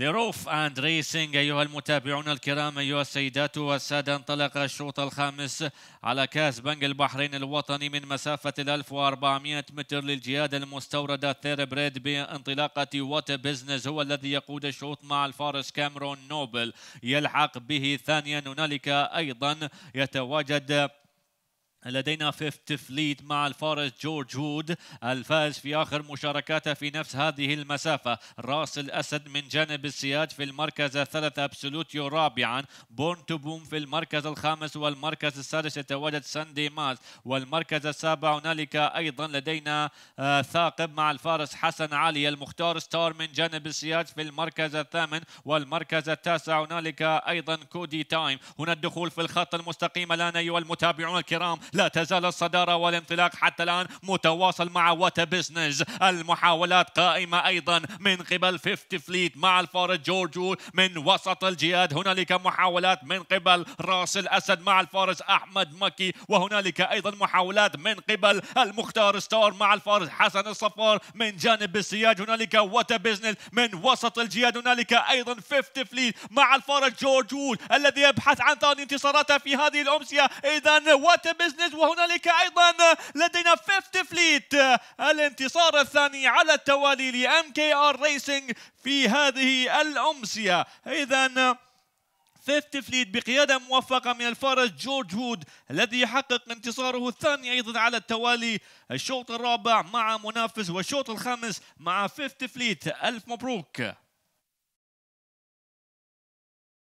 ذروف اند ريسينج ايها المتابعون الكرام ايها السيدات والساده انطلق الشوط الخامس على كاس بنك البحرين الوطني من مسافه ال 1400 متر للجياده المستورده بريد بانطلاقه وات بزنس هو الذي يقود الشوط مع الفارس كامرون نوبل يلحق به ثانيا هنالك ايضا يتواجد لدينا فيف تفليت مع الفارس جورج وود الفائز في آخر مشاركاته في نفس هذه المسافة راس الأسد من جانب السياج في المركز الثالث أبسولوتيو رابعا بورن بوم في المركز الخامس والمركز السادس يتواجد ساندي ماز والمركز السابع هنالك أيضا لدينا آه، ثاقب مع الفارس حسن علي المختار ستار من جانب السياج في المركز الثامن والمركز التاسع هنالك أيضا كودي تايم هنا الدخول في الخط المستقيم الآن أيها المتابعون الكرام لا تزال الصدارة والانطلاق حتى الآن متواصل مع وات بزنس المحاولات قائمة أيضا من قبل فيفتي فليت مع الفارج جورجو من وسط الجياد هنالك محاولات من قبل راس الأسد مع الفارس أحمد مكي وهنالك أيضا محاولات من قبل المختار ستار مع الفارس حسن الصفار من جانب السياج هنالك وات بزنس من وسط الجياد هنالك أيضا فيفتي فليت مع الفارج جورجو الذي يبحث عن ثاني انتصاراته في هذه الأمسية إذا وات بزنس النجم وهنالك ايضا لدينا فيفت فليت الانتصار الثاني على التوالي لام كي ار ريسنج في هذه الامسيه اذا فيفت فليت بقيادة موفقة من الفارس جورج وود الذي يحقق انتصاره الثاني أيضا على التوالي الشوط الرابع مع منافس والشوط الخامس مع فيفت فليت ألف مبروك